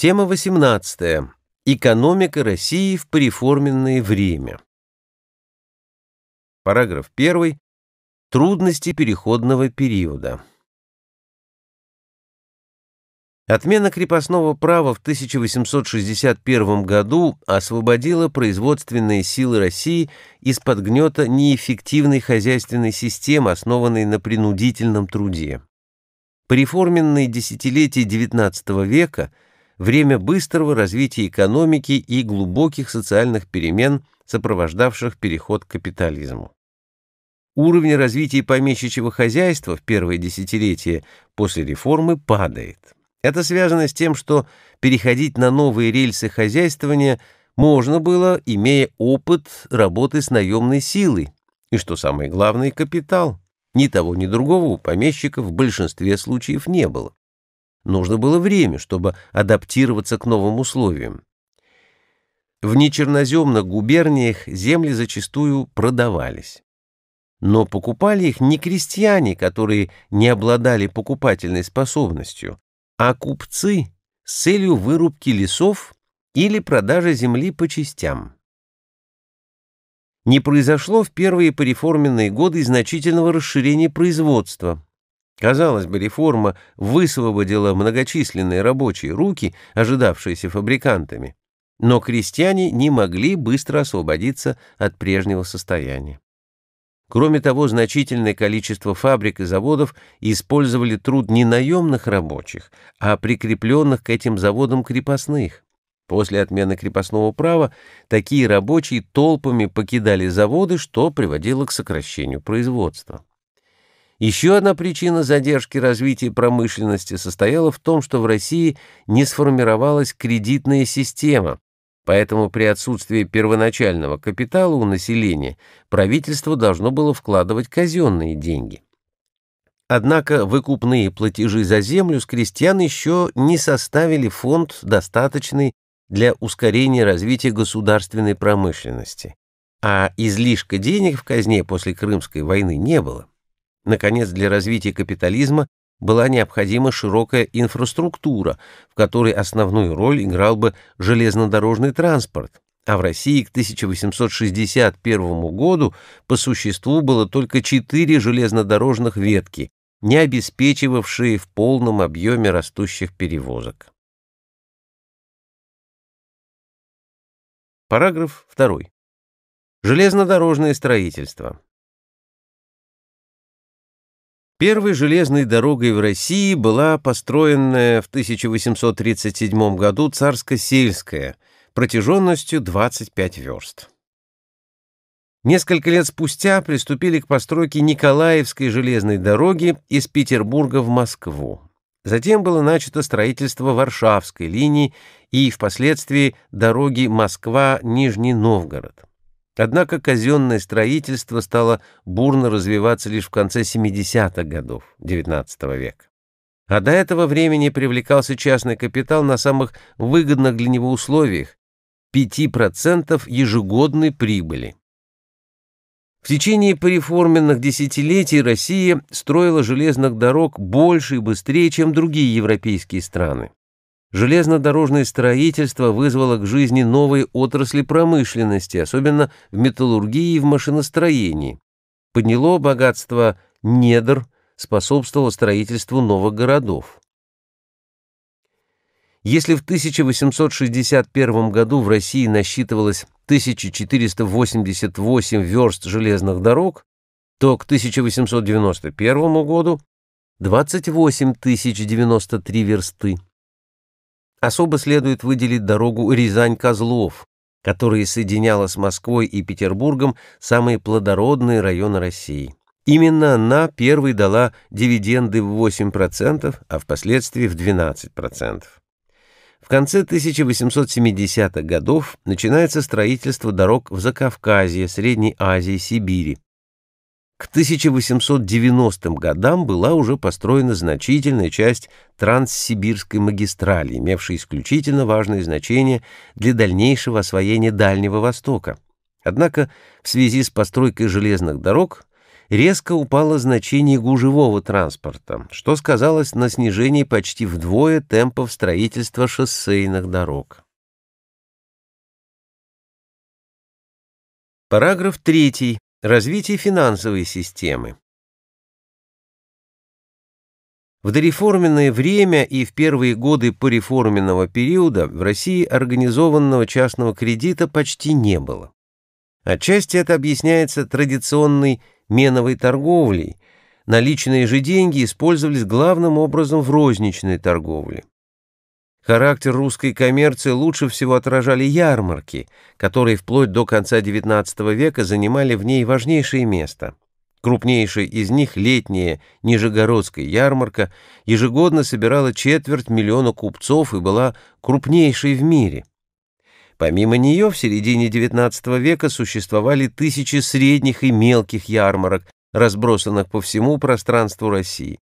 Тема 18. Экономика России в переформенное время. Параграф 1. Трудности переходного периода. Отмена крепостного права в 1861 году освободила производственные силы России из-под гнета неэффективной хозяйственной системы, основанной на принудительном труде. Приформенные десятилетия XIX века – время быстрого развития экономики и глубоких социальных перемен, сопровождавших переход к капитализму. Уровень развития помещичьего хозяйства в первое десятилетие после реформы падает. Это связано с тем, что переходить на новые рельсы хозяйствования можно было, имея опыт работы с наемной силой, и, что самое главное, капитал. Ни того, ни другого у помещиков в большинстве случаев не было. Нужно было время, чтобы адаптироваться к новым условиям. В нечерноземных губерниях земли зачастую продавались. Но покупали их не крестьяне, которые не обладали покупательной способностью, а купцы с целью вырубки лесов или продажи земли по частям. Не произошло в первые пореформенные годы значительного расширения производства, Казалось бы, реформа высвободила многочисленные рабочие руки, ожидавшиеся фабрикантами. Но крестьяне не могли быстро освободиться от прежнего состояния. Кроме того, значительное количество фабрик и заводов использовали труд не наемных рабочих, а прикрепленных к этим заводам крепостных. После отмены крепостного права такие рабочие толпами покидали заводы, что приводило к сокращению производства. Еще одна причина задержки развития промышленности состояла в том, что в России не сформировалась кредитная система, поэтому при отсутствии первоначального капитала у населения правительство должно было вкладывать казенные деньги. Однако выкупные платежи за землю с крестьян еще не составили фонд, достаточный для ускорения развития государственной промышленности, а излишка денег в казне после Крымской войны не было. Наконец, для развития капитализма была необходима широкая инфраструктура, в которой основную роль играл бы железнодорожный транспорт, а в России к 1861 году по существу было только четыре железнодорожных ветки, не обеспечивавшие в полном объеме растущих перевозок. Параграф 2. Железнодорожное строительство. Первой железной дорогой в России была построенная в 1837 году Царско-сельская протяженностью 25 верст. Несколько лет спустя приступили к постройке Николаевской железной дороги из Петербурга в Москву. Затем было начато строительство Варшавской линии и впоследствии дороги Москва-Нижний Новгород. Однако казенное строительство стало бурно развиваться лишь в конце 70-х годов XIX века. А до этого времени привлекался частный капитал на самых выгодных для него условиях 5% ежегодной прибыли. В течение пореформенных десятилетий Россия строила железных дорог больше и быстрее, чем другие европейские страны. Железнодорожное строительство вызвало к жизни новые отрасли промышленности, особенно в металлургии и в машиностроении. Подняло богатство недр, способствовало строительству новых городов. Если в 1861 году в России насчитывалось 1488 верст железных дорог, то к 1891 году 28 093 версты. Особо следует выделить дорогу Рязань-Козлов, которая соединяла с Москвой и Петербургом самые плодородные районы России. Именно она первой дала дивиденды в 8%, а впоследствии в 12%. В конце 1870-х годов начинается строительство дорог в Закавказье, Средней Азии, Сибири. К 1890 годам была уже построена значительная часть Транссибирской магистрали, имевшая исключительно важное значение для дальнейшего освоения Дальнего Востока. Однако в связи с постройкой железных дорог резко упало значение гужевого транспорта, что сказалось на снижении почти вдвое темпов строительства шоссейных дорог. Параграф 3 Развитие финансовой системы. В дореформенное время и в первые годы пореформенного периода в России организованного частного кредита почти не было. Отчасти это объясняется традиционной меновой торговлей. Наличные же деньги использовались главным образом в розничной торговле. Характер русской коммерции лучше всего отражали ярмарки, которые вплоть до конца XIX века занимали в ней важнейшее место. Крупнейшая из них, летняя Нижегородская ярмарка, ежегодно собирала четверть миллиона купцов и была крупнейшей в мире. Помимо нее в середине XIX века существовали тысячи средних и мелких ярмарок, разбросанных по всему пространству России.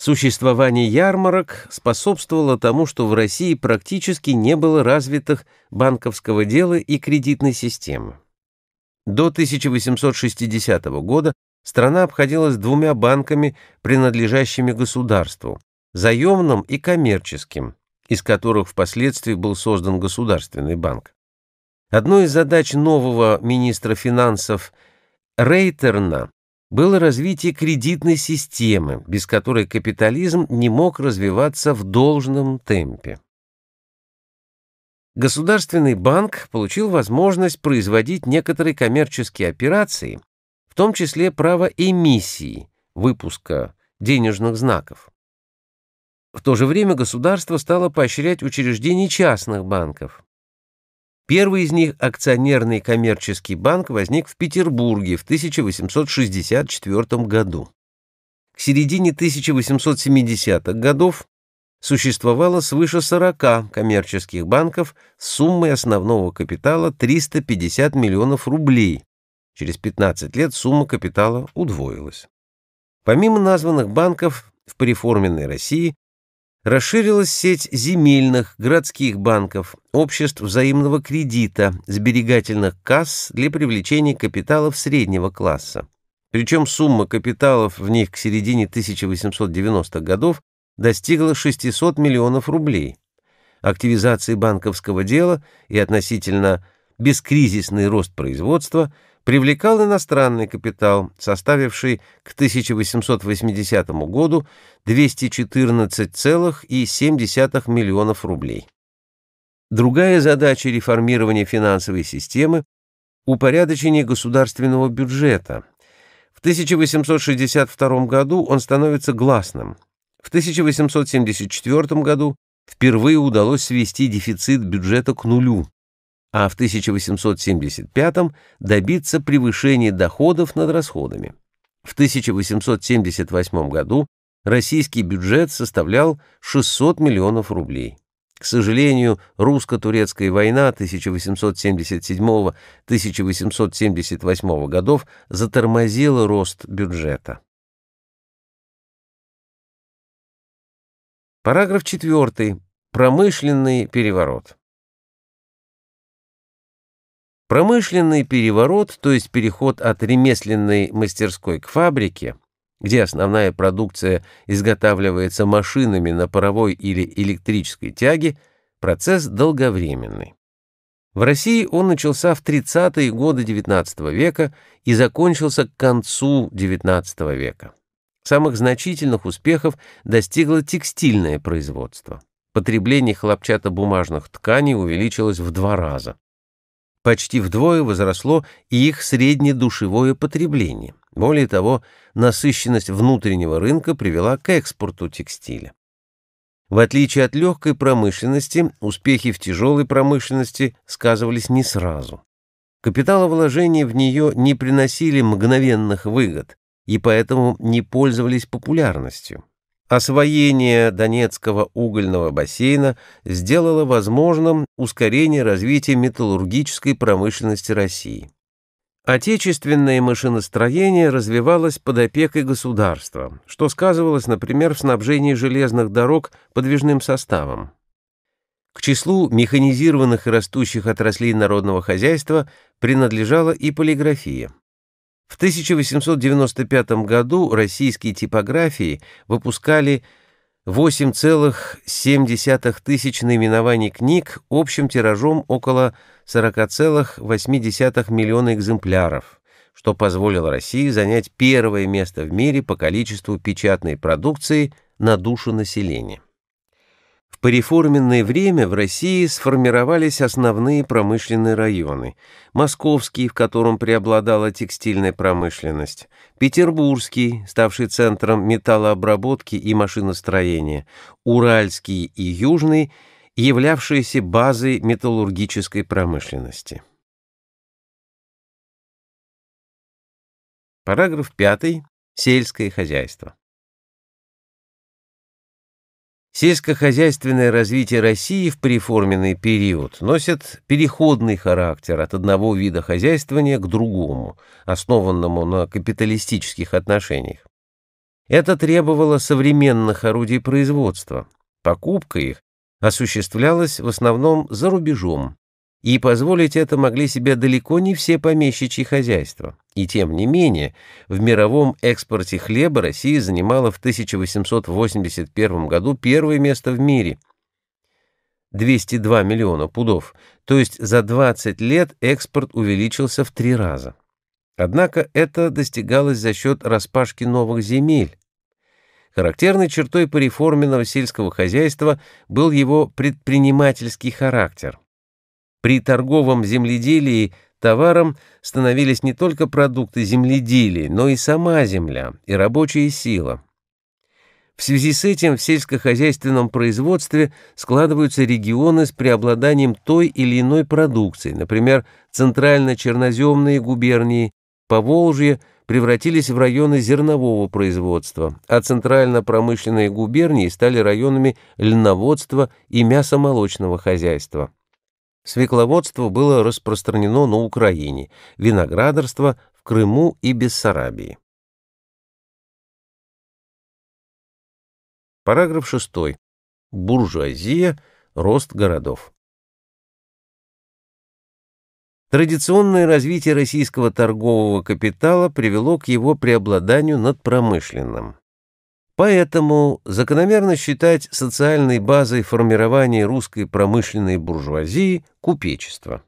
Существование ярмарок способствовало тому, что в России практически не было развитых банковского дела и кредитной системы. До 1860 года страна обходилась двумя банками, принадлежащими государству – заемным и коммерческим, из которых впоследствии был создан Государственный банк. Одной из задач нового министра финансов Рейтерна было развитие кредитной системы, без которой капитализм не мог развиваться в должном темпе. Государственный банк получил возможность производить некоторые коммерческие операции, в том числе право эмиссии, выпуска денежных знаков. В то же время государство стало поощрять учреждение частных банков, Первый из них, акционерный коммерческий банк, возник в Петербурге в 1864 году. К середине 1870-х годов существовало свыше 40 коммерческих банков с суммой основного капитала 350 миллионов рублей. Через 15 лет сумма капитала удвоилась. Помимо названных банков, в переформенной России Расширилась сеть земельных, городских банков, обществ взаимного кредита, сберегательных касс для привлечения капиталов среднего класса. Причем сумма капиталов в них к середине 1890-х годов достигла 600 миллионов рублей. Активизация банковского дела и относительно бескризисный рост производства – привлекал иностранный капитал, составивший к 1880 году 214,7 миллионов рублей. Другая задача реформирования финансовой системы – упорядочение государственного бюджета. В 1862 году он становится гласным. В 1874 году впервые удалось свести дефицит бюджета к нулю а в 1875 добиться превышения доходов над расходами. В 1878 году российский бюджет составлял 600 миллионов рублей. К сожалению, русско-турецкая война 1877-1878 годов затормозила рост бюджета. Параграф 4. Промышленный переворот. Промышленный переворот, то есть переход от ремесленной мастерской к фабрике, где основная продукция изготавливается машинами на паровой или электрической тяге, процесс долговременный. В России он начался в 30-е годы XIX века и закончился к концу XIX века. Самых значительных успехов достигло текстильное производство. Потребление хлопчатобумажных тканей увеличилось в два раза почти вдвое возросло и их среднедушевое потребление. Более того, насыщенность внутреннего рынка привела к экспорту текстиля. В отличие от легкой промышленности, успехи в тяжелой промышленности сказывались не сразу. Капиталовложения в нее не приносили мгновенных выгод и поэтому не пользовались популярностью. Освоение Донецкого угольного бассейна сделало возможным ускорение развития металлургической промышленности России. Отечественное машиностроение развивалось под опекой государства, что сказывалось, например, в снабжении железных дорог подвижным составом. К числу механизированных и растущих отраслей народного хозяйства принадлежала и полиграфия. В 1895 году российские типографии выпускали 8,7 тысяч наименований книг общим тиражом около 40,8 миллиона экземпляров, что позволило России занять первое место в мире по количеству печатной продукции на душу населения. В переформенное время в России сформировались основные промышленные районы. Московский, в котором преобладала текстильная промышленность, Петербургский, ставший центром металлообработки и машиностроения, Уральский и Южный, являвшиеся базой металлургической промышленности. Параграф 5. Сельское хозяйство. Сельскохозяйственное развитие России в переформенный период носит переходный характер от одного вида хозяйствования к другому, основанному на капиталистических отношениях. Это требовало современных орудий производства. Покупка их осуществлялась в основном за рубежом, и позволить это могли себе далеко не все помещичьи хозяйства. И тем не менее, в мировом экспорте хлеба Россия занимала в 1881 году первое место в мире – 202 миллиона пудов, то есть за 20 лет экспорт увеличился в три раза. Однако это достигалось за счет распашки новых земель. Характерной чертой пореформенного сельского хозяйства был его предпринимательский характер. При торговом земледелии – Товаром становились не только продукты земледелия, но и сама земля, и рабочая сила. В связи с этим в сельскохозяйственном производстве складываются регионы с преобладанием той или иной продукции. Например, центрально-черноземные губернии, Поволжье превратились в районы зернового производства, а центрально-промышленные губернии стали районами льноводства и мясомолочного хозяйства. Свекловодство было распространено на Украине, виноградарство — в Крыму и Бессарабии. Параграф 6. Буржуазия. Рост городов. Традиционное развитие российского торгового капитала привело к его преобладанию над промышленным. Поэтому закономерно считать социальной базой формирования русской промышленной буржуазии купечество.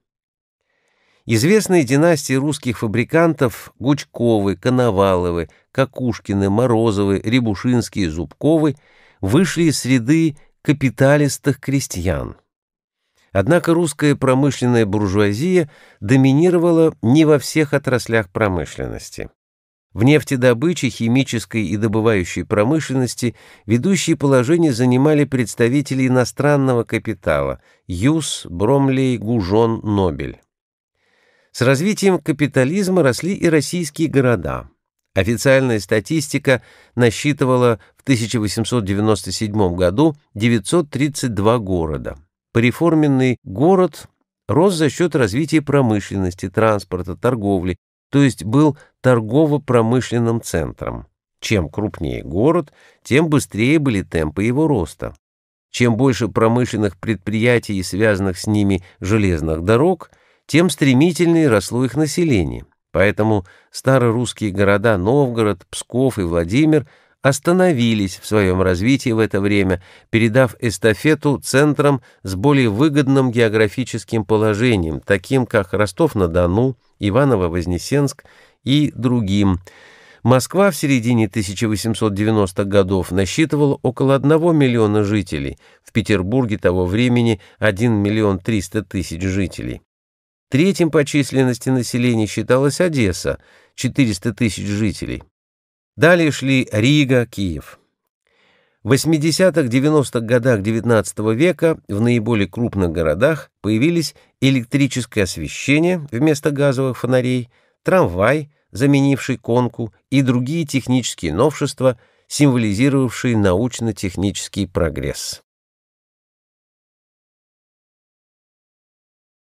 Известные династии русских фабрикантов Гучковы, Коноваловы, Кокушкины, Морозовы, Рябушинские, Зубковы вышли из среды капиталистых крестьян. Однако русская промышленная буржуазия доминировала не во всех отраслях промышленности. В нефтедобыче, химической и добывающей промышленности ведущие положения занимали представители иностранного капитала Юс, Бромлей, Гужон, Нобель. С развитием капитализма росли и российские города. Официальная статистика насчитывала в 1897 году 932 города. Пореформенный город рос за счет развития промышленности, транспорта, торговли, то есть был торгово-промышленным центром. Чем крупнее город, тем быстрее были темпы его роста. Чем больше промышленных предприятий и связанных с ними железных дорог, тем стремительнее росло их население. Поэтому старорусские города Новгород, Псков и Владимир – остановились в своем развитии в это время, передав эстафету центрам с более выгодным географическим положением, таким как Ростов-на-Дону, Иваново-Вознесенск и другим. Москва в середине 1890-х годов насчитывала около 1 миллиона жителей, в Петербурге того времени 1 миллион 300 тысяч жителей. Третьим по численности населения считалась Одесса – 400 тысяч жителей. Далее шли Рига, Киев. В 80-90-х годах XIX века в наиболее крупных городах появились электрическое освещение вместо газовых фонарей, трамвай, заменивший конку, и другие технические новшества, символизировавшие научно-технический прогресс.